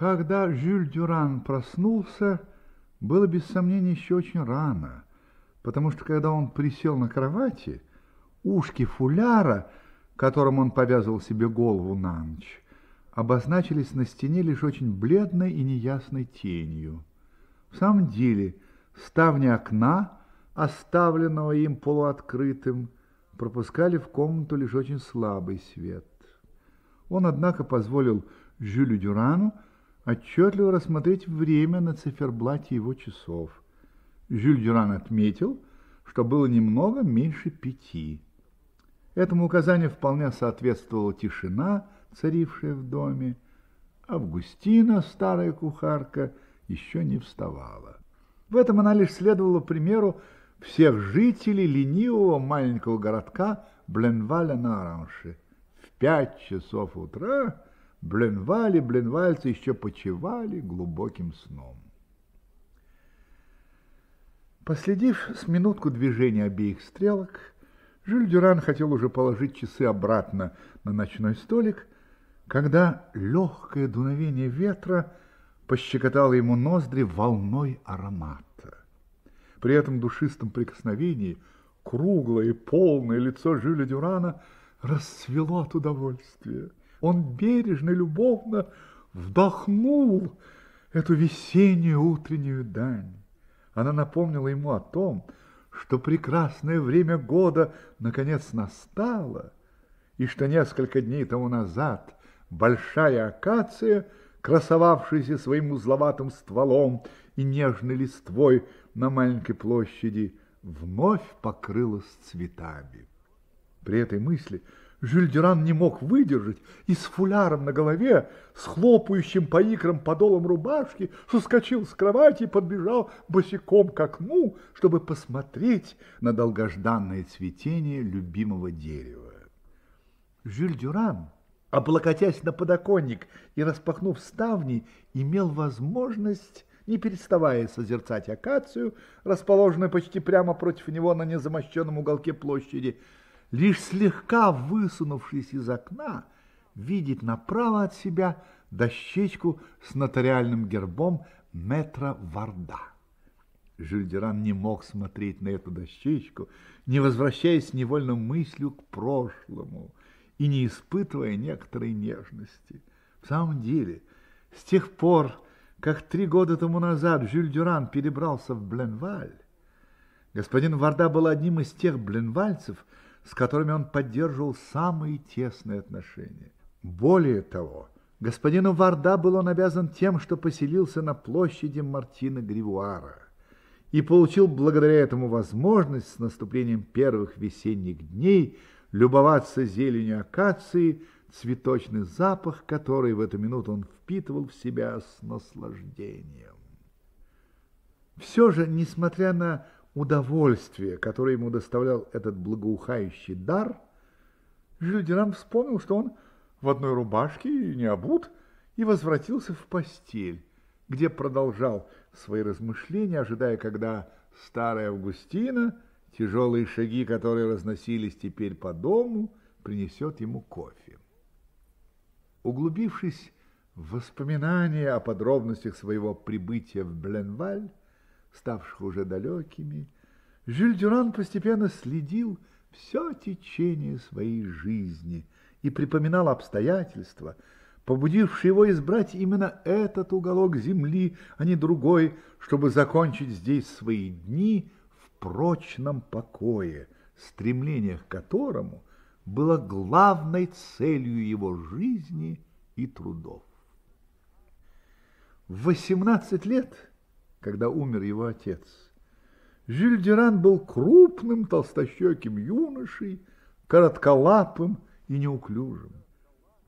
Когда Жюль Дюран проснулся, было без сомнения еще очень рано, потому что когда он присел на кровати, ушки фуляра, которым он повязывал себе голову на ночь, обозначились на стене лишь очень бледной и неясной тенью. В самом деле, ставни окна, оставленного им полуоткрытым, пропускали в комнату лишь очень слабый свет. Он, однако, позволил Жюлю Дюрану отчетливо рассмотреть время на циферблате его часов. Жюль Дюран отметил, что было немного меньше пяти. Этому указанию вполне соответствовала тишина, царившая в доме. Августина, старая кухарка, еще не вставала. В этом она лишь следовала примеру всех жителей ленивого маленького городка Бленваля на Оранже. В пять часов утра Бленваль и бленвальцы еще почивали глубоким сном. Последив с минутку движения обеих стрелок, Жюль Дюран хотел уже положить часы обратно на ночной столик, когда легкое дуновение ветра пощекотало ему ноздри волной аромата. При этом душистом прикосновении круглое и полное лицо Жюля Дюрана расцвело от удовольствия. Он бережно, любовно вдохнул эту весеннюю утреннюю дань. Она напомнила ему о том, что прекрасное время года наконец настало, и что несколько дней тому назад большая акация, красовавшаяся своим узловатым стволом и нежной листвой на маленькой площади, вновь покрылась цветами. При этой мысли – Жюль Дюран не мог выдержать и с фуляром на голове, с хлопающим по икрам подолом рубашки, соскочил с кровати и подбежал босиком к окну, чтобы посмотреть на долгожданное цветение любимого дерева. Жюль Дюран, облокотясь на подоконник и распахнув ставни, имел возможность не переставая созерцать акацию, расположенную почти прямо против него на незамощенном уголке площади, лишь слегка высунувшись из окна, видит направо от себя дощечку с нотариальным гербом метра Варда. Жильдеран не мог смотреть на эту дощечку, не возвращаясь невольно мыслью к прошлому и не испытывая некоторой нежности. В самом деле, с тех пор, как три года тому назад Жюль Дюран перебрался в Бленваль, господин Варда был одним из тех бленвальцев, с которыми он поддерживал самые тесные отношения. Более того, господину Варда был он обязан тем, что поселился на площади Мартина Гривуара и получил благодаря этому возможность с наступлением первых весенних дней любоваться зеленью акации, цветочный запах, который в эту минуту он впитывал в себя с наслаждением. Все же, несмотря на удовольствие, которое ему доставлял этот благоухающий дар, Жюльдерам вспомнил, что он в одной рубашке и не обут, и возвратился в постель, где продолжал свои размышления, ожидая, когда старая Августина, тяжелые шаги, которые разносились теперь по дому, принесет ему кофе. Углубившись в воспоминания о подробностях своего прибытия в Бленваль, ставших уже далекими, Жюль Дюран постепенно следил все течение своей жизни и припоминал обстоятельства, побудившие его избрать именно этот уголок земли, а не другой, чтобы закончить здесь свои дни в прочном покое, стремление к которому было главной целью его жизни и трудов. В 18 лет – когда умер его отец. Жиль Диран был крупным, толстощеким юношей, коротколапым и неуклюжим.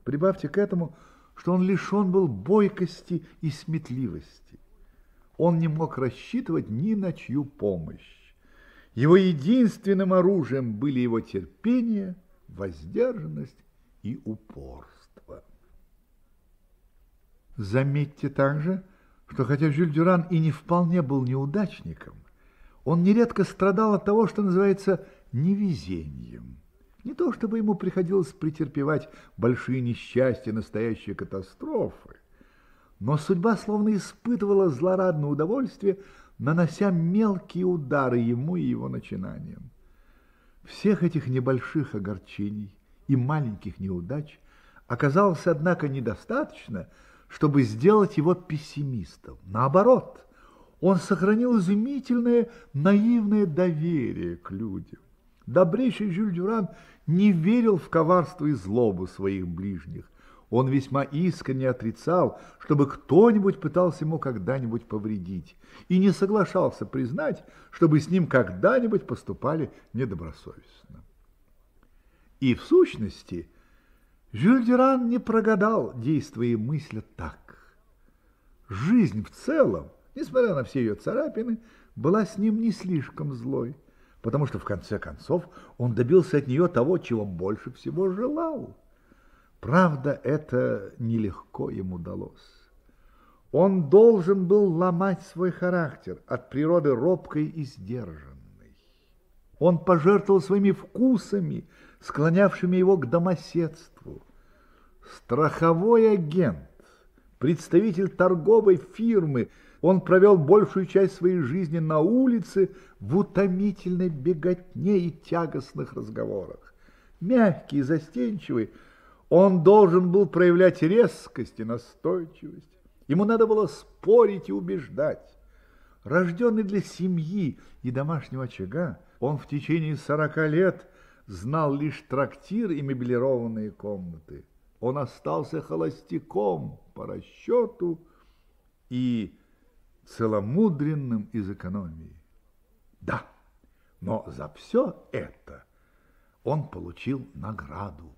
Прибавьте к этому, что он лишен был бойкости и сметливости. Он не мог рассчитывать ни на чью помощь. Его единственным оружием были его терпение, воздержанность и упорство. Заметьте также, что хотя Жюль Дюран и не вполне был неудачником, он нередко страдал от того, что называется невезением. Не то чтобы ему приходилось претерпевать большие несчастья, настоящие катастрофы, но судьба словно испытывала злорадное удовольствие, нанося мелкие удары ему и его начинаниям. Всех этих небольших огорчений и маленьких неудач оказалось, однако, недостаточно – чтобы сделать его пессимистом. Наоборот, он сохранил изумительное наивное доверие к людям. Добрейший Жюль Дюран не верил в коварство и злобу своих ближних. Он весьма искренне отрицал, чтобы кто-нибудь пытался ему когда-нибудь повредить, и не соглашался признать, чтобы с ним когда-нибудь поступали недобросовестно. И в сущности, Жюль не прогадал, действуя и мысля так. Жизнь в целом, несмотря на все ее царапины, была с ним не слишком злой, потому что в конце концов он добился от нее того, чего больше всего желал. Правда, это нелегко ему удалось. Он должен был ломать свой характер от природы робкой и сдержанной. Он пожертвовал своими вкусами, склонявшими его к домоседству Страховой агент, представитель торговой фирмы, он провел большую часть своей жизни на улице в утомительной беготне и тягостных разговорах. Мягкий и застенчивый, он должен был проявлять резкость и настойчивость. Ему надо было спорить и убеждать. Рожденный для семьи и домашнего очага, он в течение сорока лет знал лишь трактир и меблированные комнаты он остался холостяком по расчету и целомудренным из экономии. Да, но за все это он получил награду.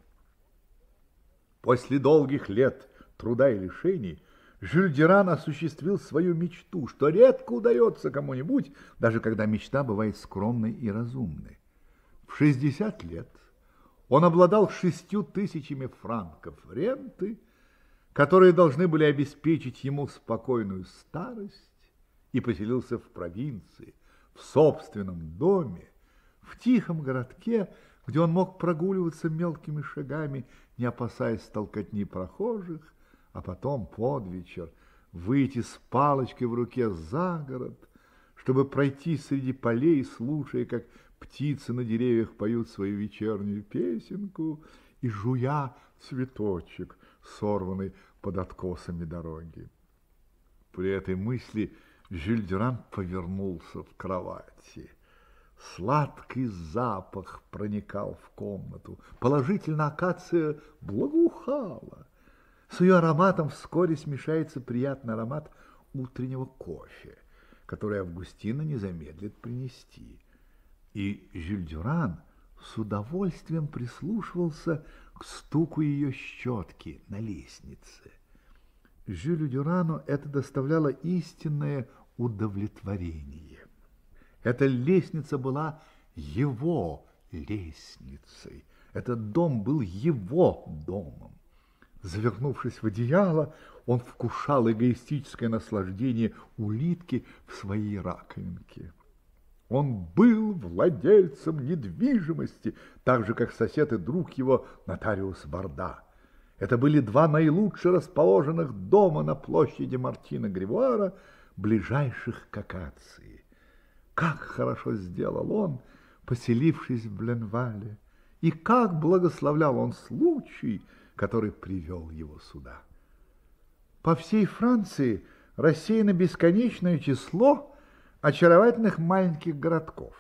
После долгих лет труда и лишений Жюль Деран осуществил свою мечту, что редко удается кому-нибудь, даже когда мечта бывает скромной и разумной. В 60 лет – он обладал шестью тысячами франков ренты, которые должны были обеспечить ему спокойную старость, и поселился в провинции, в собственном доме, в тихом городке, где он мог прогуливаться мелкими шагами, не опасаясь толкотни прохожих, а потом под вечер выйти с палочкой в руке за город, чтобы пройти среди полей, слушая, как Птицы на деревьях поют свою вечернюю песенку и жуя цветочек, сорванный под откосами дороги. При этой мысли Жюль повернулся в кровати. Сладкий запах проникал в комнату. Положительно акация благоухала. С ее ароматом вскоре смешается приятный аромат утреннего кофе, который Августина не замедлит принести и Жюль Дюран с удовольствием прислушивался к стуку ее щетки на лестнице. Жюлю Дюрану это доставляло истинное удовлетворение. Эта лестница была его лестницей. Этот дом был его домом. Завернувшись в одеяло, он вкушал эгоистическое наслаждение улитки в своей раковинке. Он был владельцем недвижимости, так же, как сосед и друг его, нотариус Барда. Это были два наилучше расположенных дома на площади Мартина Гривуара, ближайших к Акации. Как хорошо сделал он, поселившись в Бленвале, и как благословлял он случай, который привел его сюда. По всей Франции рассеяно бесконечное число – очаровательных маленьких городков.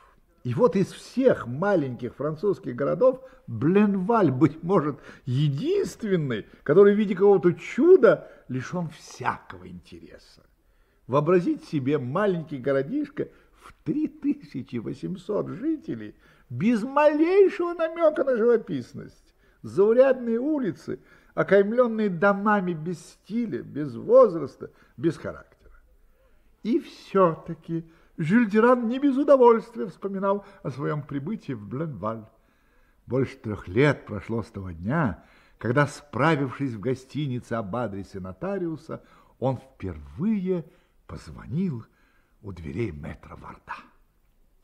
И вот из всех маленьких французских городов Бленваль, быть может, единственный, который в виде какого-то чуда лишен всякого интереса. Вообразить себе маленький городишко в 3800 жителей без малейшего намека на живописность. Заурядные улицы, окаймленные домами без стиля, без возраста, без характера. И все-таки Жильдеран не без удовольствия вспоминал о своем прибытии в Бленваль. Больше трех лет прошло с того дня, когда, справившись в гостинице об адресе нотариуса, он впервые позвонил у дверей мэтра Варда.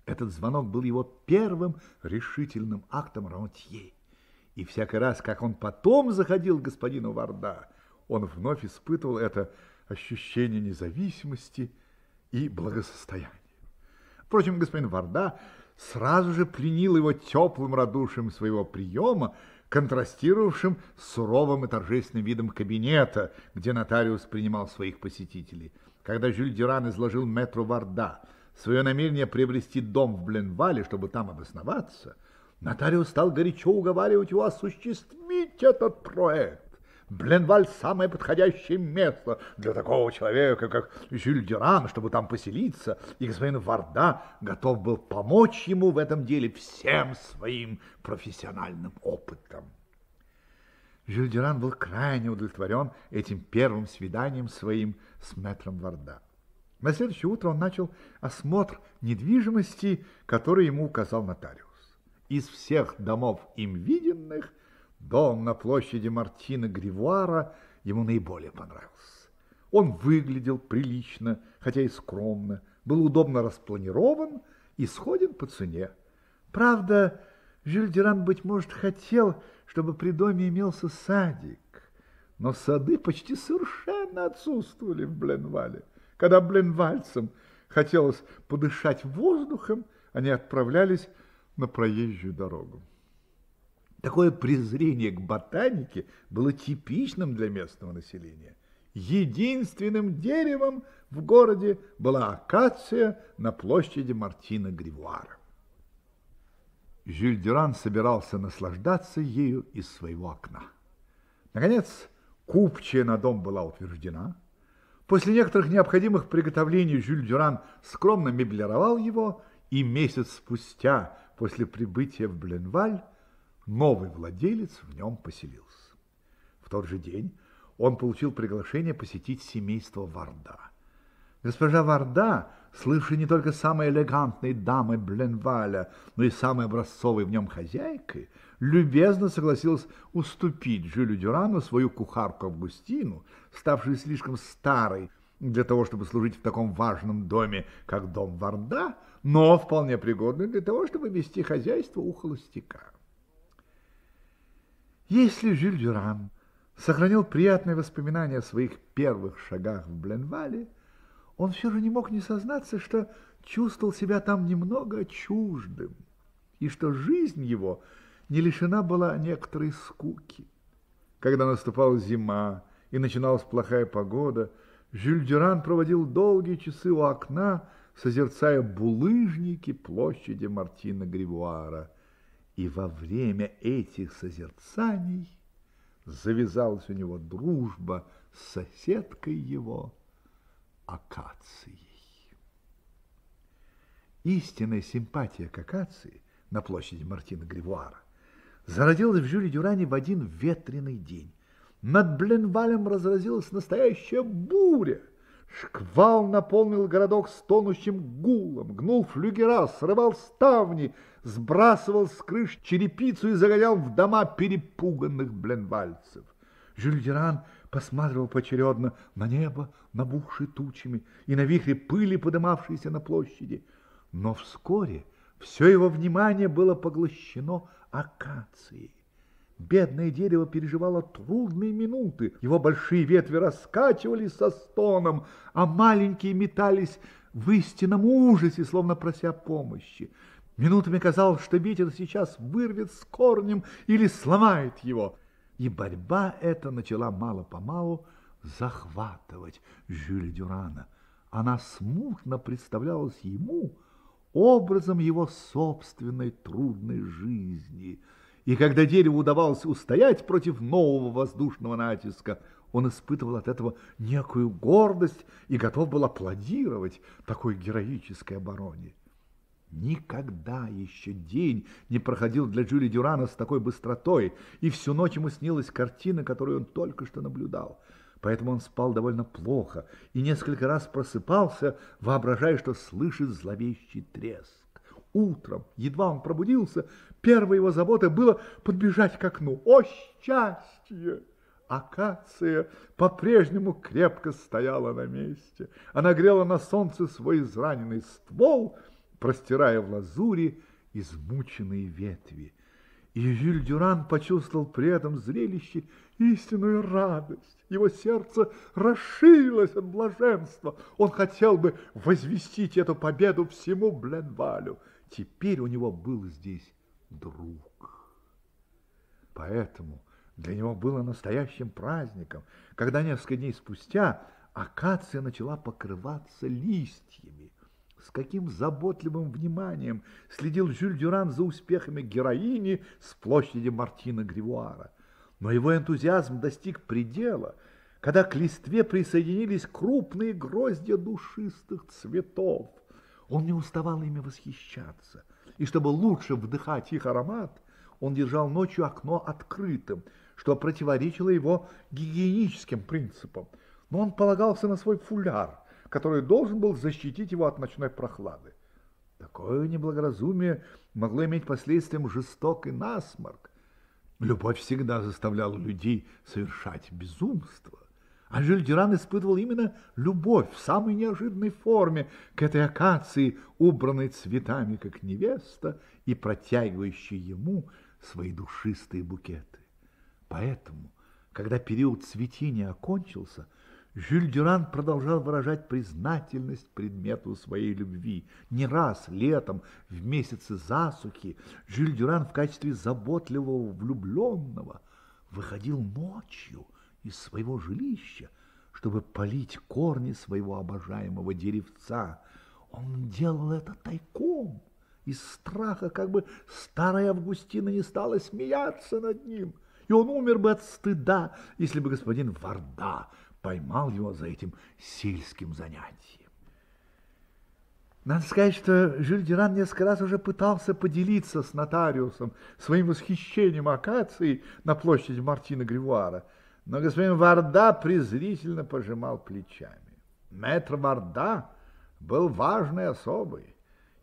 Этот звонок был его первым решительным актом рантье. И всякий раз, как он потом заходил к господину Варда, он вновь испытывал это ощущение независимости и благосостояние. Впрочем, господин Варда сразу же пленил его теплым радушием своего приема, контрастировавшим с суровым и торжественным видом кабинета, где нотариус принимал своих посетителей. Когда Жюль Дюран изложил Метру Варда свое намерение приобрести дом в Бленвале, чтобы там обосноваться, нотариус стал горячо уговаривать его осуществить этот проект. Бленваль – самое подходящее место для такого человека, как Жюль Дюран, чтобы там поселиться, и господин Варда готов был помочь ему в этом деле всем своим профессиональным опытом. Жюль Дюран был крайне удовлетворен этим первым свиданием своим с мэтром Варда. На следующее утро он начал осмотр недвижимости, который ему указал нотариус. Из всех домов им виденных – Дом на площади Мартина Гривуара ему наиболее понравился. Он выглядел прилично, хотя и скромно, был удобно распланирован и сходен по цене. Правда, Жюль быть может, хотел, чтобы при доме имелся садик, но сады почти совершенно отсутствовали в Бленвале. Когда бленвальцам хотелось подышать воздухом, они отправлялись на проезжую дорогу. Такое презрение к ботанике было типичным для местного населения. Единственным деревом в городе была акация на площади Мартина Гривуара. Жюль Дюран собирался наслаждаться ею из своего окна. Наконец, купчая на дом была утверждена. После некоторых необходимых приготовлений Жюль Дюран скромно меблировал его, и месяц спустя, после прибытия в Бленваль, Новый владелец в нем поселился. В тот же день он получил приглашение посетить семейство Варда. Госпожа Варда, слыша не только самой элегантной дамы Бленваля, но и самой образцовой в нем хозяйкой, любезно согласилась уступить Жюлю Дюрану свою кухарку Августину, ставшую слишком старой для того, чтобы служить в таком важном доме, как дом Варда, но вполне пригодной для того, чтобы вести хозяйство у холостяка. Если Жюль Дюран сохранил приятные воспоминания о своих первых шагах в Бленвале, он все же не мог не сознаться, что чувствовал себя там немного чуждым, и что жизнь его не лишена была некоторой скуки. Когда наступала зима и начиналась плохая погода, Жюль Дюран проводил долгие часы у окна, созерцая булыжники площади Мартина Гривуара – и во время этих созерцаний завязалась у него дружба с соседкой его, акацией. Истинная симпатия к акации на площади Мартина Гривуара зародилась в Жюле Дюране в один ветреный день. Над Бленвалем разразилась настоящая буря – Шквал наполнил городок стонущим гулом, гнул флюгера, срывал ставни, сбрасывал с крыш черепицу и загонял в дома перепуганных бленвальцев. Жюль Деран посматривал поочередно на небо, набухшее тучами, и на вихре пыли, подымавшейся на площади. Но вскоре все его внимание было поглощено акацией. Бедное дерево переживало трудные минуты. Его большие ветви раскачивались со стоном, а маленькие метались в истинном ужасе, словно прося помощи. Минутами казалось, что ветер сейчас вырвет с корнем или сломает его. И борьба эта начала мало-помалу захватывать Жюль Дюрана. Она смутно представлялась ему образом его собственной трудной жизни – и когда дереву удавалось устоять против нового воздушного натиска, он испытывал от этого некую гордость и готов был аплодировать такой героической обороне. Никогда еще день не проходил для Джули Дюрана с такой быстротой, и всю ночь ему снилась картина, которую он только что наблюдал. Поэтому он спал довольно плохо и несколько раз просыпался, воображая, что слышит зловещий треск. Утром, едва он пробудился, Первой его заботой было подбежать к окну. О, счастье! Акация по-прежнему крепко стояла на месте. Она грела на солнце свой израненный ствол, простирая в лазури измученные ветви. И Жюль Дюран почувствовал при этом зрелище истинную радость. Его сердце расширилось от блаженства. Он хотел бы возвестить эту победу всему Бленвалю. Теперь у него был здесь друг. Поэтому для него было настоящим праздником, когда несколько дней спустя акация начала покрываться листьями. С каким заботливым вниманием следил Жюль Дюран за успехами героини с площади Мартина Гривуара. Но его энтузиазм достиг предела, когда к листве присоединились крупные гроздья душистых цветов. Он не уставал ими восхищаться. И чтобы лучше вдыхать их аромат, он держал ночью окно открытым, что противоречило его гигиеническим принципам. Но он полагался на свой фуляр, который должен был защитить его от ночной прохлады. Такое неблагоразумие могло иметь последствием жестокий насморк. Любовь всегда заставляла людей совершать безумство. А Жюль Дюран испытывал именно любовь в самой неожиданной форме к этой акации, убранной цветами, как невеста, и протягивающей ему свои душистые букеты. Поэтому, когда период цветения окончился, Жюль Дюран продолжал выражать признательность предмету своей любви. Не раз летом, в месяцы засухи, Жюль Дюран в качестве заботливого влюбленного выходил ночью – из своего жилища, чтобы полить корни своего обожаемого деревца. Он делал это тайком, из страха, как бы старая Августина не стала смеяться над ним, и он умер бы от стыда, если бы господин Варда поймал его за этим сельским занятием. Надо сказать, что Жюль д'Иран несколько раз уже пытался поделиться с нотариусом своим восхищением акацией на площади Мартина Гривуара – но господин Варда презрительно пожимал плечами. Мэтр Варда был важной особой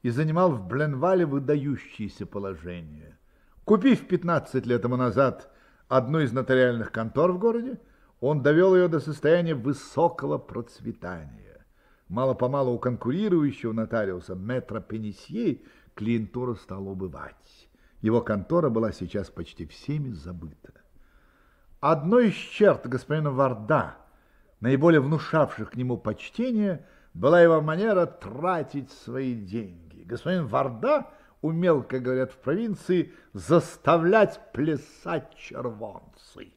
и занимал в Бленвале выдающееся положение. Купив 15 лет тому назад одну из нотариальных контор в городе, он довел ее до состояния высокого процветания. Мало-помалу у конкурирующего нотариуса Метро Пенесье клиентура стала убывать. Его контора была сейчас почти всеми забыта. Одной из черт господина Варда, наиболее внушавших к нему почтение, была его манера тратить свои деньги. Господин Варда умел, как говорят в провинции, заставлять плясать червонцы.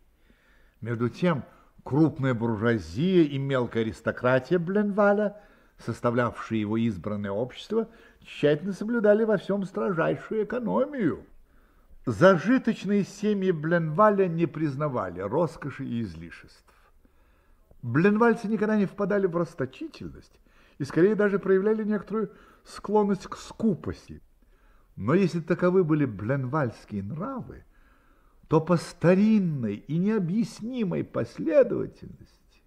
Между тем, крупная буржуазия и мелкая аристократия Бленваля, составлявшие его избранное общество, тщательно соблюдали во всем строжайшую экономию – Зажиточные семьи Бленваля не признавали роскоши и излишеств. Бленвальцы никогда не впадали в расточительность и скорее даже проявляли некоторую склонность к скупости. Но если таковы были бленвальские нравы, то по старинной и необъяснимой последовательности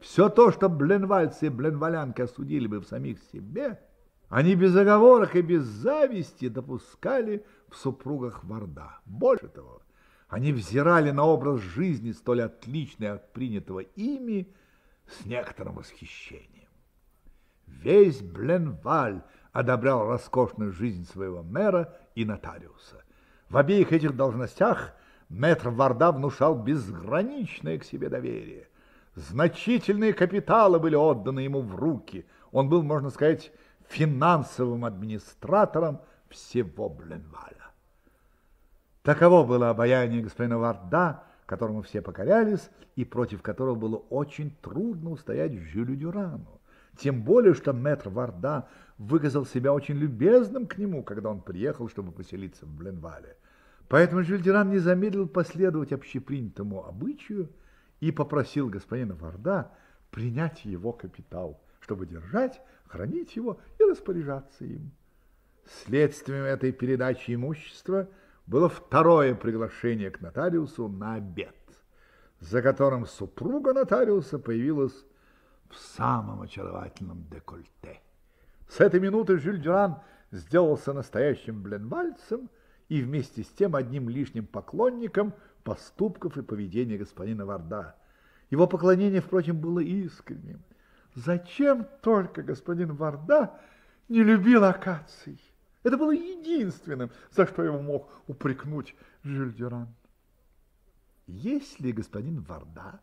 все то, что бленвальцы и бленвалянки осудили бы в самих себе – они без оговорок и без зависти допускали в супругах Варда. Больше того, они взирали на образ жизни, столь отличный от принятого ими, с некоторым восхищением. Весь Бленваль одобрял роскошную жизнь своего мэра и нотариуса. В обеих этих должностях мэтр Варда внушал безграничное к себе доверие. Значительные капиталы были отданы ему в руки. Он был, можно сказать, финансовым администратором всего Бленваля. Таково было обаяние господина Варда, которому все покорялись и против которого было очень трудно устоять Жюлю Дюрану. Тем более, что мэтр Варда выказал себя очень любезным к нему, когда он приехал, чтобы поселиться в Бленвале. Поэтому Жюль Дюран не замедлил последовать общепринятому обычаю и попросил господина Варда принять его капитал – чтобы держать, хранить его и распоряжаться им. Следствием этой передачи имущества было второе приглашение к нотариусу на обед, за которым супруга нотариуса появилась в самом очаровательном декольте. С этой минуты Жюль Дюран сделался настоящим бленвальцем и вместе с тем одним лишним поклонником поступков и поведения господина Варда. Его поклонение, впрочем, было искренним – Зачем только господин Варда не любил акаций? Это было единственным, за что его мог упрекнуть Жильдеран. Если господин Варда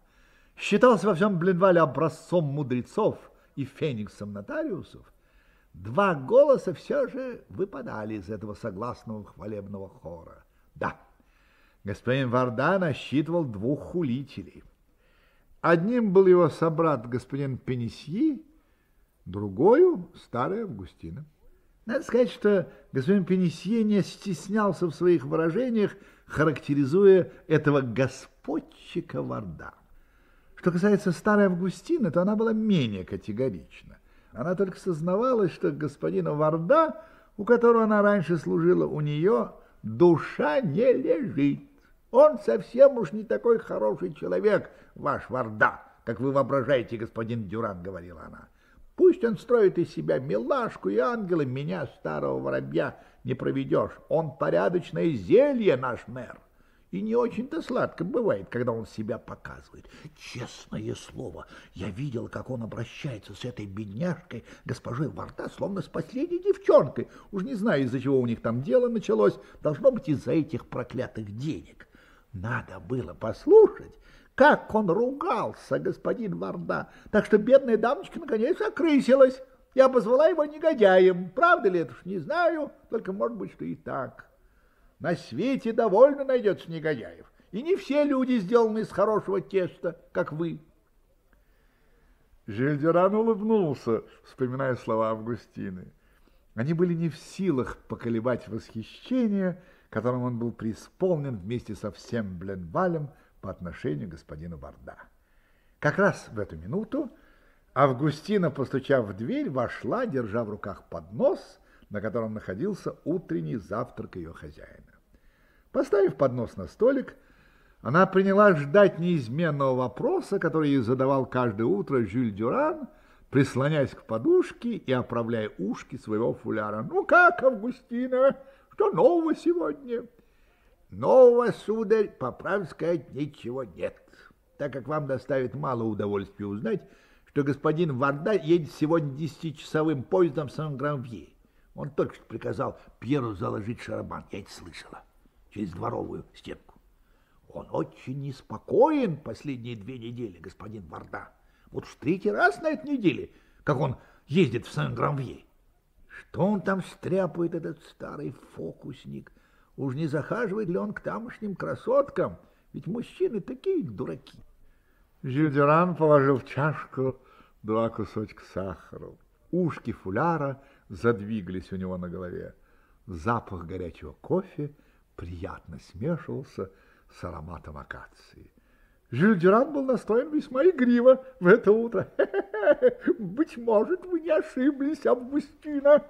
считался во всем Блинвале образцом мудрецов и фениксом нотариусов, два голоса все же выпадали из этого согласного хвалебного хора. Да, господин Варда насчитывал двух хулителей – Одним был его собрат господин Пенесьи, другою – старая Августина. Надо сказать, что господин Пенесье не стеснялся в своих выражениях, характеризуя этого господчика Варда. Что касается старой Августины, то она была менее категорична. Она только сознавалась, что господина Варда, у которого она раньше служила у нее, душа не лежит. Он совсем уж не такой хороший человек, ваш Варда, как вы воображаете, господин Дюран, говорила она. Пусть он строит из себя милашку и ангела, меня, старого воробья, не проведешь. Он порядочное зелье, наш мэр. И не очень-то сладко бывает, когда он себя показывает. Честное слово, я видел, как он обращается с этой бедняжкой, госпожой Варда, словно с последней девчонкой. Уж не знаю, из-за чего у них там дело началось. Должно быть, из-за этих проклятых денег. Надо было послушать, как он ругался, господин Варда, так что бедная дамочка наконец окрысилась. Я позвала его негодяем. Правда ли это уж не знаю, только может быть, что и так. На свете довольно найдется негодяев. И не все люди сделаны из хорошего теста, как вы. Жильдеран улыбнулся, вспоминая слова Августины. Они были не в силах поколебать восхищение, которым он был преисполнен вместе со всем Бленвалем по отношению к господину Барда. Как раз в эту минуту Августина, постучав в дверь, вошла, держа в руках поднос, на котором находился утренний завтрак ее хозяина. Поставив поднос на столик, она принялась ждать неизменного вопроса, который ей задавал каждое утро Жюль Дюран, прислоняясь к подушке и оправляя ушки своего фуляра. «Ну как, Августина, что нового сегодня? Нового, сударь, по праву сказать, ничего нет, так как вам доставит мало удовольствия узнать, что господин Варда едет сегодня десятичасовым поездом в Сан-Гранвье. Он только что приказал Пьеру заложить шарабан, я это слышала, через дворовую стенку. Он очень неспокоен последние две недели, господин Варда. Вот в третий раз на этой неделе, как он ездит в Сан-Гранвье. Что он там стряпает, этот старый фокусник? Уж не захаживает ли он к тамошним красоткам? Ведь мужчины такие дураки. Жильдеран положил в чашку два кусочка сахара. Ушки фуляра задвигались у него на голове. Запах горячего кофе приятно смешивался с ароматом акации. Жиль Дюран был настроен весьма игриво в это утро. «Быть может, вы не ошиблись, Августина!»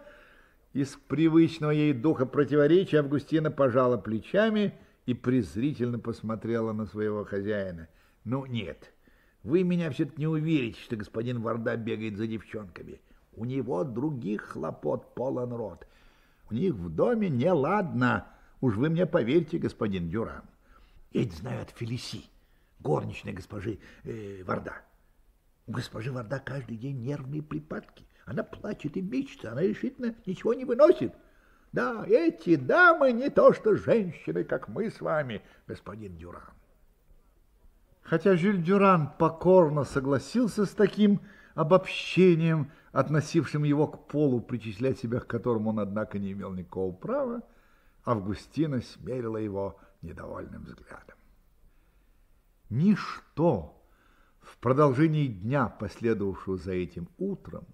Из привычного ей духа противоречия Августина пожала плечами и презрительно посмотрела на своего хозяина. «Ну нет, вы меня все-таки не уверите, что господин Варда бегает за девчонками. У него других хлопот полон рот. У них в доме неладно. Уж вы мне поверьте, господин Дюран. Я не знаю от Фелиси» горничная госпожи э, Варда. У госпожи Варда каждый день нервные припадки. Она плачет и бичится. она решительно ничего не выносит. Да, эти дамы не то что женщины, как мы с вами, господин Дюран. Хотя Жиль Дюран покорно согласился с таким обобщением, относившим его к полу, причислять себя к которому он, однако, не имел никакого права, Августина смерила его недовольным взглядом. Ничто в продолжении дня, последовавшего за этим утром,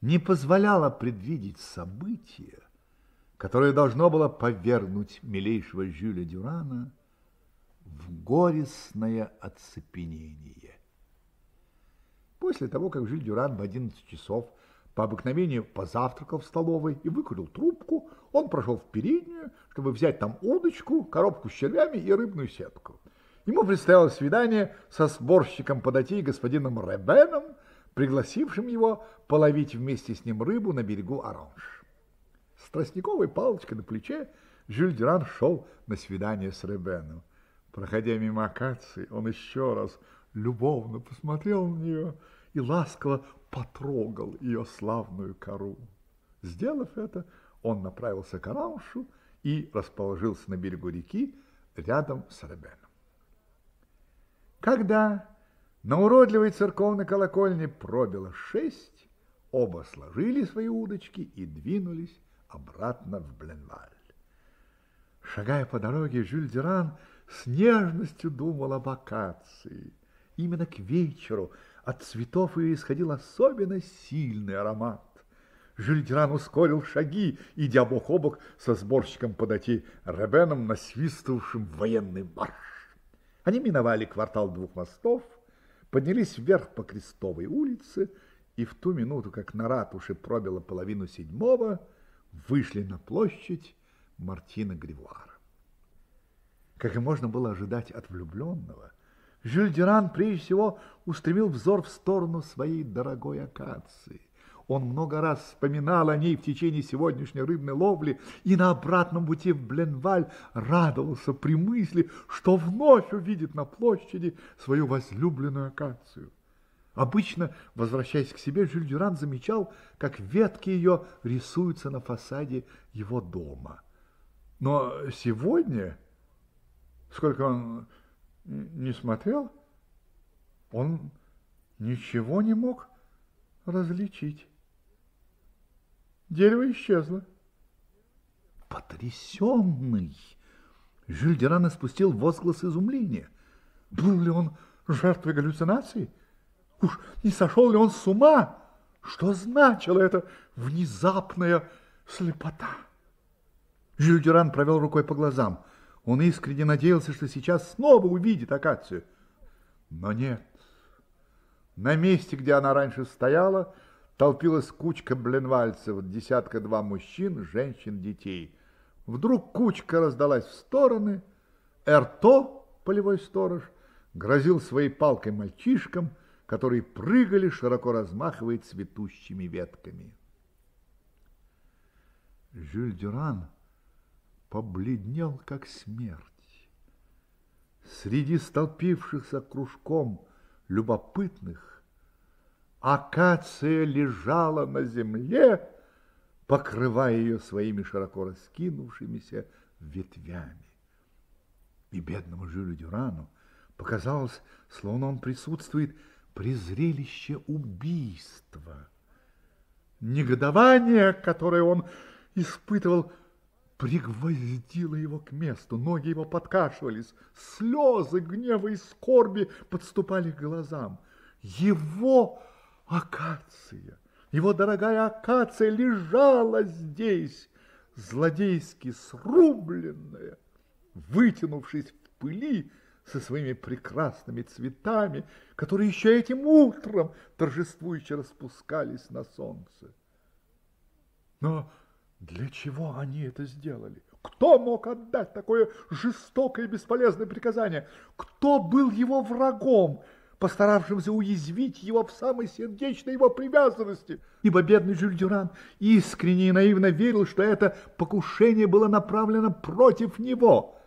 не позволяло предвидеть событие, которое должно было повернуть милейшего Жюля Дюрана в горестное оцепенение. После того, как Жюль Дюран в 11 часов по обыкновению позавтракал в столовой и выкурил трубку, он прошел в переднюю, чтобы взять там удочку, коробку с червями и рыбную сетку ему предстояло свидание со сборщиком податей господином Ребеном, пригласившим его половить вместе с ним рыбу на берегу Оранж. С тростниковой палочкой на плече Жюль Дюран шел на свидание с Ребеном. Проходя мимо акации, он еще раз любовно посмотрел на нее и ласково потрогал ее славную кору. Сделав это, он направился к Ораншу и расположился на берегу реки рядом с Ребеном. Когда на уродливой церковной колокольне пробило шесть, оба сложили свои удочки и двинулись обратно в Бленваль. Шагая по дороге, Жюль Деран с нежностью думал об акации. Именно к вечеру от цветов ее исходил особенно сильный аромат. Жюль Деран ускорил шаги, идя бок о бок со сборщиком подойти Ребеном, насвистывавшим военный марш. Они миновали квартал двух мостов, поднялись вверх по Крестовой улице и в ту минуту, как на ратуше пробило половину седьмого, вышли на площадь Мартина Гривуара. Как и можно было ожидать от влюбленного, Жюль Дюран прежде всего устремил взор в сторону своей дорогой акации. Он много раз вспоминал о ней в течение сегодняшней рыбной ловли и на обратном пути в Бленваль радовался при мысли, что вновь увидит на площади свою возлюбленную акацию. Обычно, возвращаясь к себе, Жюль Дюран замечал, как ветки ее рисуются на фасаде его дома. Но сегодня, сколько он не смотрел, он ничего не мог различить. Дерево исчезло. Потрясенный! Жюль Деран испустил возглас изумления. Был ли он жертвой галлюцинации? Уж не сошел ли он с ума? Что значила эта внезапная слепота? Жюль Дюран провел рукой по глазам. Он искренне надеялся, что сейчас снова увидит акацию. Но нет. На месте, где она раньше стояла, Толпилась кучка бленвальцев, десятка-два мужчин, женщин, детей. Вдруг кучка раздалась в стороны. Эрто, полевой сторож, грозил своей палкой мальчишкам, которые прыгали, широко размахивая цветущими ветками. Жюль Дюран побледнел, как смерть. Среди столпившихся кружком любопытных Акация лежала на земле, покрывая ее своими широко раскинувшимися ветвями. И бедному Жюлю Дюрану показалось, словно он присутствует при зрелище убийства. Негодование, которое он испытывал, пригвоздило его к месту, ноги его подкашивались, слезы гнева и скорби подступали к глазам. Его Акация! Его дорогая акация лежала здесь, злодейски срубленная, вытянувшись в пыли со своими прекрасными цветами, которые еще этим утром торжествующе распускались на солнце. Но для чего они это сделали? Кто мог отдать такое жестокое и бесполезное приказание? Кто был его врагом? постаравшимся уязвить его в самой сердечной его привязанности, ибо бедный Жюль Дюран искренне и наивно верил, что это покушение было направлено против него.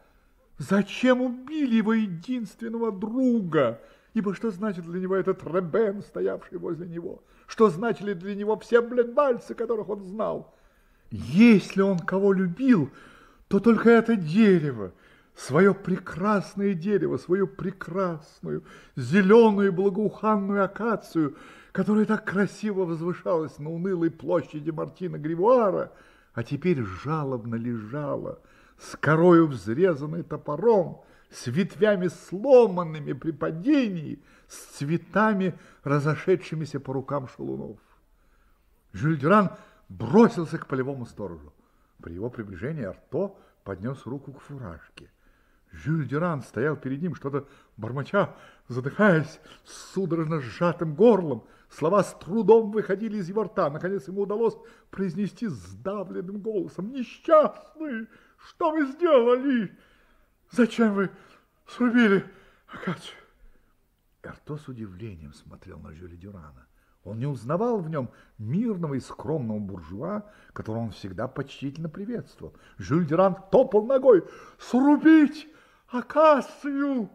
Зачем убили его единственного друга? Ибо что значит для него этот Ребен, стоявший возле него? Что значили для него все бленвальцы, которых он знал? Если он кого любил, то только это дерево – свое прекрасное дерево, свою прекрасную зеленую благоуханную акацию, которая так красиво возвышалась на унылой площади Мартина Гривуара, а теперь жалобно лежала, с корою взрезанной топором, с ветвями сломанными при падении, с цветами, разошедшимися по рукам шалунов. Жюльдеран бросился к полевому сторожу. При его приближении Арто поднес руку к фуражке. Жюль Дюран стоял перед ним, что-то бормоча, задыхаясь, с судорожно сжатым горлом. Слова с трудом выходили из его рта. Наконец ему удалось произнести сдавленным голосом. «Несчастный! Что вы сделали? Зачем вы срубили акацию?» Эрто с удивлением смотрел на Жюля Дюрана. Он не узнавал в нем мирного и скромного буржуа, которого он всегда почтительно приветствовал. Жюль Дюран топал ногой. «Срубить! Акацию!»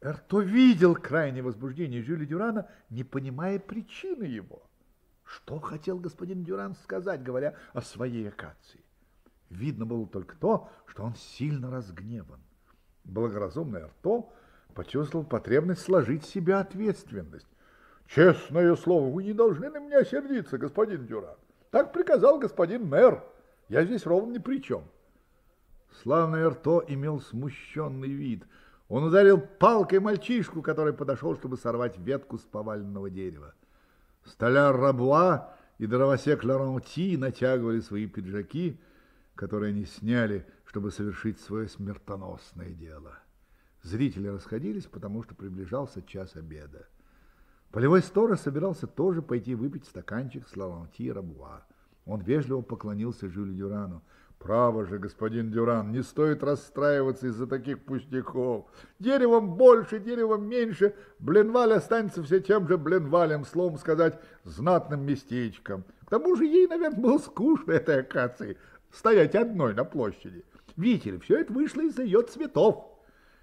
Эрто видел крайнее возбуждение Жюля Дюрана, не понимая причины его. Что хотел господин Дюран сказать, говоря о своей акации? Видно было только то, что он сильно разгневан. Благоразумный Арто почувствовал потребность сложить в себе ответственность. «Честное слово, вы не должны на меня сердиться, господин Дюран. Так приказал господин мэр. Я здесь ровно ни при чем. Славный рто имел смущенный вид. Он ударил палкой мальчишку, который подошел, чтобы сорвать ветку с поваленного дерева. Столяр Рабуа и дровосек Лоранти натягивали свои пиджаки, которые они сняли, чтобы совершить свое смертоносное дело. Зрители расходились, потому что приближался час обеда. Полевой сторож собирался тоже пойти выпить стаканчик с Лоранти Рабуа. Он вежливо поклонился Жюлю Дюрану. Право же, господин Дюран, не стоит расстраиваться из-за таких пустяков. Деревом больше, деревом меньше. Бленваль останется все тем же Бленвалем, словом сказать, знатным местечком. К тому же ей, наверное, было скучно этой акации стоять одной на площади. Видите ли, все это вышло из-за ее цветов.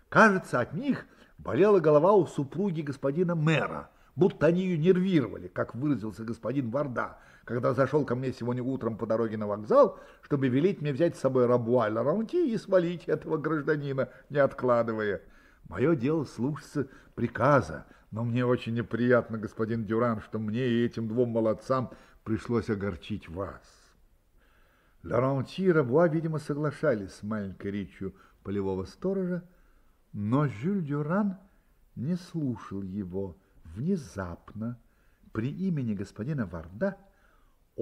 Кажется, от них болела голова у супруги господина мэра, будто они ее нервировали, как выразился господин Варда – когда зашел ко мне сегодня утром по дороге на вокзал, чтобы велеть мне взять с собой Рабуа Ларанти и свалить этого гражданина, не откладывая. Мое дело слушаться приказа, но мне очень неприятно, господин Дюран, что мне и этим двум молодцам пришлось огорчить вас. Ларанти и Рабуа, видимо, соглашались с маленькой речью полевого сторожа, но Жюль Дюран не слушал его внезапно при имени господина Варда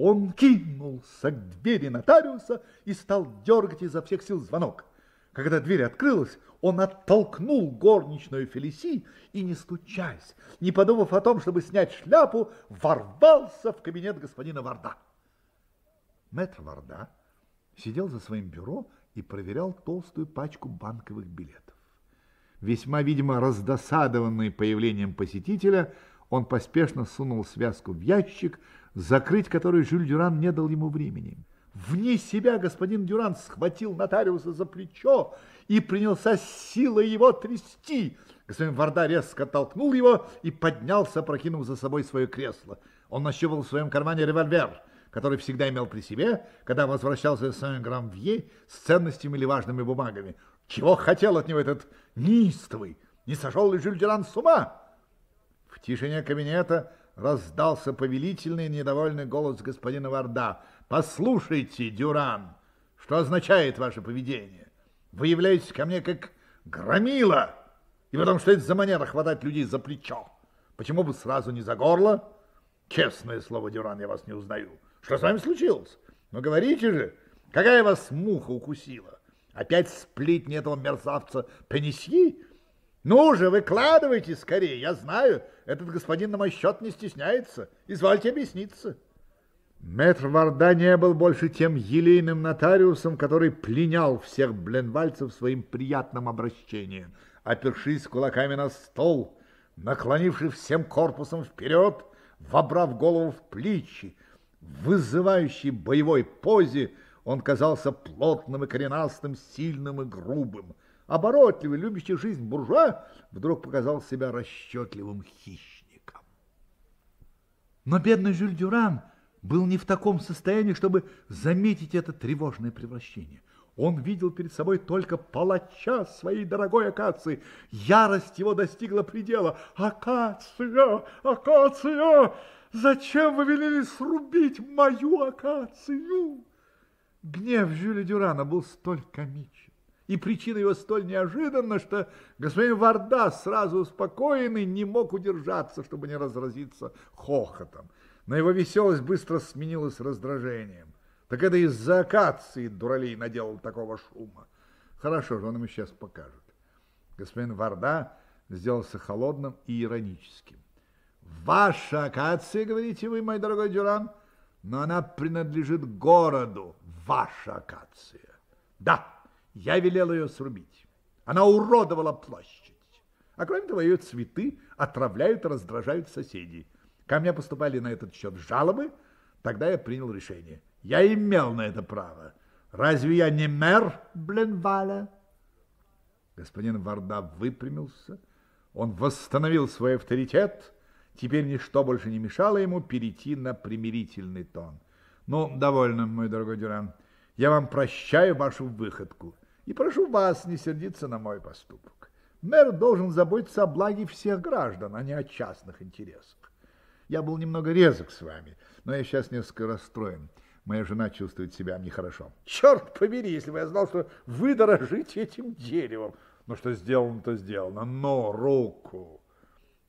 он кинулся к двери нотариуса и стал дергать изо всех сил звонок. Когда дверь открылась, он оттолкнул горничную Фелиси и, не стучась, не подумав о том, чтобы снять шляпу, ворвался в кабинет господина Варда. Мэтр Варда сидел за своим бюро и проверял толстую пачку банковых билетов. Весьма, видимо, раздосадованный появлением посетителя, он поспешно сунул связку в ящик, закрыть которую Жюль Дюран не дал ему времени. Вне себя господин Дюран схватил нотариуса за плечо и принялся силой его трясти. Господин Варда резко толкнул его и поднялся, прокинув за собой свое кресло. Он нащупал в своем кармане револьвер, который всегда имел при себе, когда возвращался из сен грамвье с ценностями или важными бумагами. Чего хотел от него этот неистовый? Не сошел ли Жюль Дюран с ума? В тишине кабинета раздался повелительный недовольный голос господина Варда. «Послушайте, Дюран, что означает ваше поведение? Вы являетесь ко мне как громила, и потом, что это за манера хватать людей за плечо? Почему бы сразу не за горло? Честное слово, Дюран, я вас не узнаю. Что с вами случилось? Ну, говорите же, какая вас муха укусила? Опять сплетни этого мерзавца Пенесьи? Ну же, выкладывайте скорее, я знаю, этот господин на мой счет не стесняется. Извольте объясниться. Мэтр Варда не был больше тем елейным нотариусом, который пленял всех бленвальцев своим приятным обращением, опершись кулаками на стол, наклонивший всем корпусом вперед, вобрав голову в плечи, в вызывающей боевой позе, он казался плотным и коренастым, сильным и грубым – оборотливый, любящий жизнь буржуа вдруг показал себя расчетливым хищником. Но бедный Жюль Дюран был не в таком состоянии, чтобы заметить это тревожное превращение. Он видел перед собой только палача своей дорогой акации. Ярость его достигла предела. «Акация! Акация! Зачем вы велели срубить мою акацию?» Гнев Жюля Дюрана был столь комичен и причина его столь неожиданна, что господин Варда сразу успокоенный, не мог удержаться, чтобы не разразиться хохотом. Но его веселость быстро сменилась раздражением. Так это из-за акации дуралей наделал такого шума. Хорошо же, он ему сейчас покажет. Господин Варда сделался холодным и ироническим. «Ваша акация, говорите вы, мой дорогой Дюран, но она принадлежит городу, ваша акация». «Да!» Я велел ее срубить. Она уродовала площадь. А кроме того, ее цветы отравляют и раздражают соседей. Ко мне поступали на этот счет жалобы, тогда я принял решение. Я имел на это право. Разве я не мэр Бленваля? Господин Варда выпрямился. Он восстановил свой авторитет. Теперь ничто больше не мешало ему перейти на примирительный тон. Ну, довольно, мой дорогой Дюран. Я вам прощаю вашу выходку. И прошу вас не сердиться на мой поступок. Мэр должен заботиться о благе всех граждан, а не о частных интересах. Я был немного резок с вами, но я сейчас несколько расстроен. Моя жена чувствует себя нехорошо. Черт побери, если бы я знал, что вы дорожите этим деревом. Ну что сделано, то сделано. Но руку!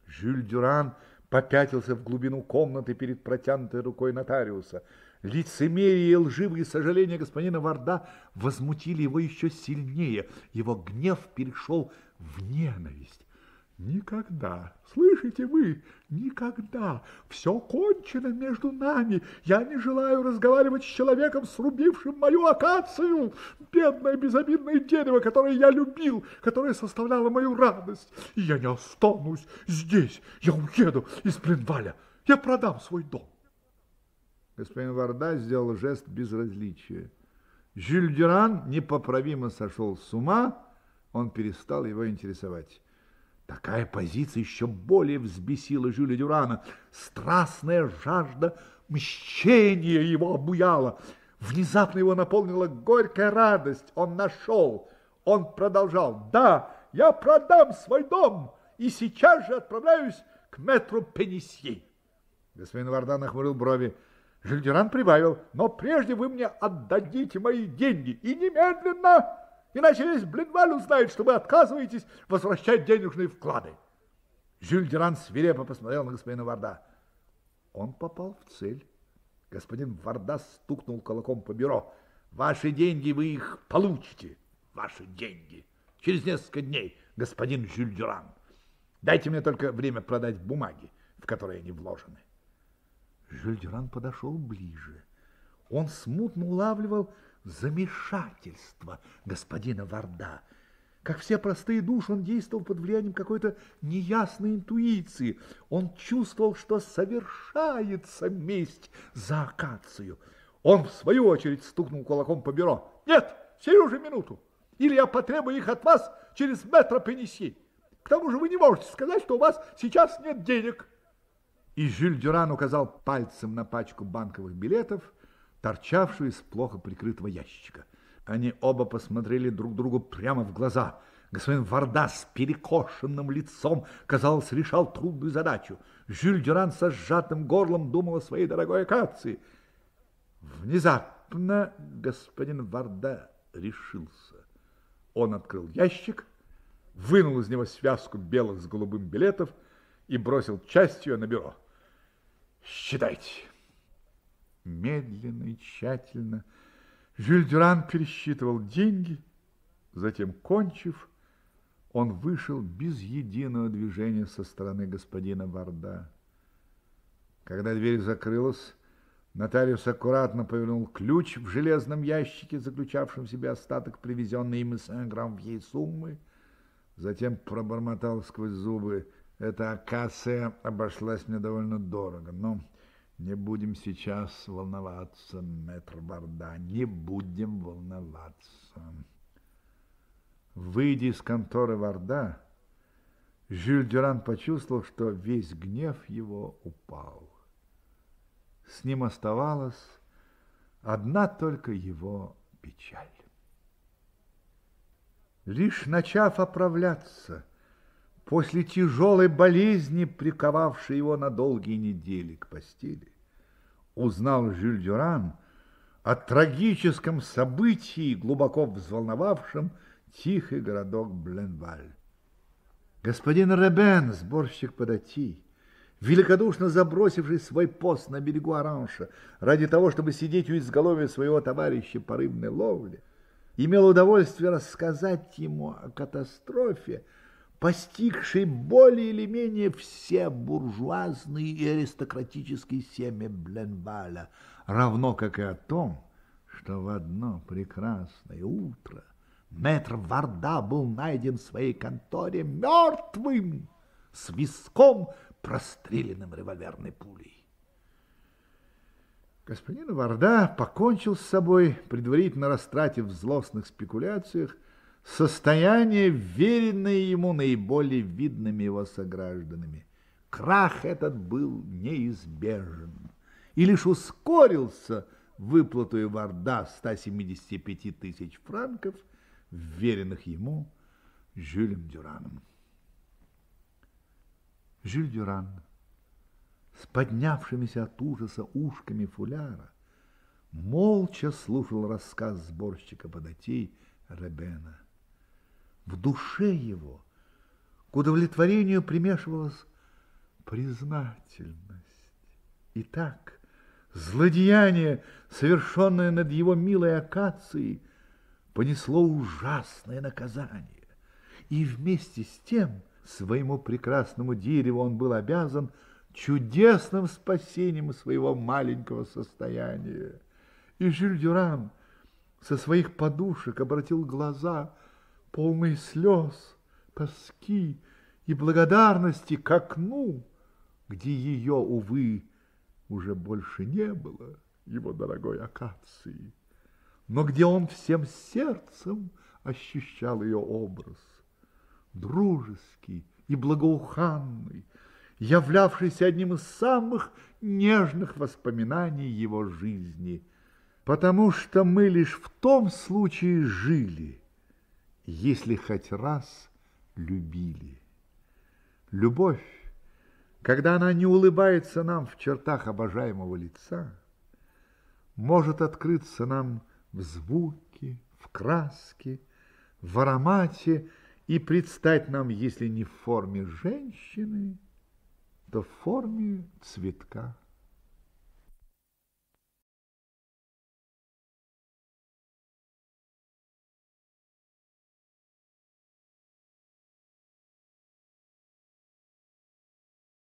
Жюль Дюран попятился в глубину комнаты перед протянутой рукой нотариуса – Лицемерие и лживые сожаления господина Варда возмутили его еще сильнее. Его гнев перешел в ненависть. Никогда, слышите вы, никогда. Все кончено между нами. Я не желаю разговаривать с человеком, срубившим мою акацию. Бедное безобидное дерево, которое я любил, которое составляло мою радость. И я не останусь здесь. Я уеду из Блинваля. Я продам свой дом. Господин Варда сделал жест безразличия. Жюль Дюран непоправимо сошел с ума, он перестал его интересовать. Такая позиция еще более взбесила Жюля Дюрана. Страстная жажда мщения его обуяла. Внезапно его наполнила горькая радость. Он нашел, он продолжал. «Да, я продам свой дом и сейчас же отправляюсь к метру Пенесье». Господин Варда нахмурил брови. Жильдеран прибавил, но прежде вы мне отдадите мои деньги, и немедленно, иначе весь Блинваль узнает, что вы отказываетесь возвращать денежные вклады. Жильдеран свирепо посмотрел на господина Варда. Он попал в цель. Господин Варда стукнул кулаком по бюро. Ваши деньги, вы их получите. Ваши деньги. Через несколько дней, господин Жюль Дюран. Дайте мне только время продать бумаги, в которые они вложены. Жюль подошел ближе. Он смутно улавливал замешательство господина Варда. Как все простые души, он действовал под влиянием какой-то неясной интуиции. Он чувствовал, что совершается месть за акацию. Он, в свою очередь, стукнул кулаком по бюро. «Нет, сию же минуту! Или я потребую их от вас через метро принеси! К тому же вы не можете сказать, что у вас сейчас нет денег!» и Жюль Дюран указал пальцем на пачку банковых билетов, торчавшую из плохо прикрытого ящика. Они оба посмотрели друг другу прямо в глаза. Господин Варда с перекошенным лицом, казалось, решал трудную задачу. Жюль Дюран со сжатым горлом думал о своей дорогой акации. Внезапно господин Варда решился. Он открыл ящик, вынул из него связку белых с голубым билетов и бросил часть ее на бюро. Считайте. Медленно и тщательно Жюль Дюран пересчитывал деньги, затем, кончив, он вышел без единого движения со стороны господина Варда. Когда дверь закрылась, нотариус аккуратно повернул ключ в железном ящике, заключавшем в себе остаток привезенной им из Сен-Гранвьей суммы, затем пробормотал сквозь зубы эта акация обошлась мне довольно дорого, но не будем сейчас волноваться, мэтр Барда, не будем волноваться. Выйдя из конторы Варда, Жюль Дюран почувствовал, что весь гнев его упал. С ним оставалась одна только его печаль. Лишь начав оправляться – после тяжелой болезни, приковавшей его на долгие недели к постели, узнал Жюль Дюран о трагическом событии, глубоко взволновавшем тихий городок Бленваль. Господин Ребен, сборщик подати, великодушно забросивший свой пост на берегу Оранша ради того, чтобы сидеть у изголовья своего товарища по рыбной ловле, имел удовольствие рассказать ему о катастрофе, постигшей более или менее все буржуазные и аристократические семьи Бленбаля, равно как и о том, что в одно прекрасное утро мэтр Варда был найден в своей конторе мертвым с виском, простреленным револьверной пулей. Господин Варда покончил с собой, предварительно растратив в злостных спекуляциях состояние, веренное ему наиболее видными его согражданами. Крах этот был неизбежен и лишь ускорился выплату Эварда 175 тысяч франков, веренных ему Жюлем Дюраном. Жюль Дюран с поднявшимися от ужаса ушками фуляра молча слушал рассказ сборщика податей Ребена в душе его к удовлетворению примешивалась признательность. Итак, злодеяние, совершенное над его милой акацией, понесло ужасное наказание. И вместе с тем своему прекрасному дереву он был обязан чудесным спасением своего маленького состояния. И Жюль Дюран со своих подушек обратил глаза полный слез, тоски и благодарности к окну, где ее, увы, уже больше не было, его дорогой акации, но где он всем сердцем ощущал ее образ, дружеский и благоуханный, являвшийся одним из самых нежных воспоминаний его жизни, потому что мы лишь в том случае жили – если хоть раз любили. Любовь, когда она не улыбается нам в чертах обожаемого лица, может открыться нам в звуке, в краске, в аромате и предстать нам, если не в форме женщины, то в форме цветка.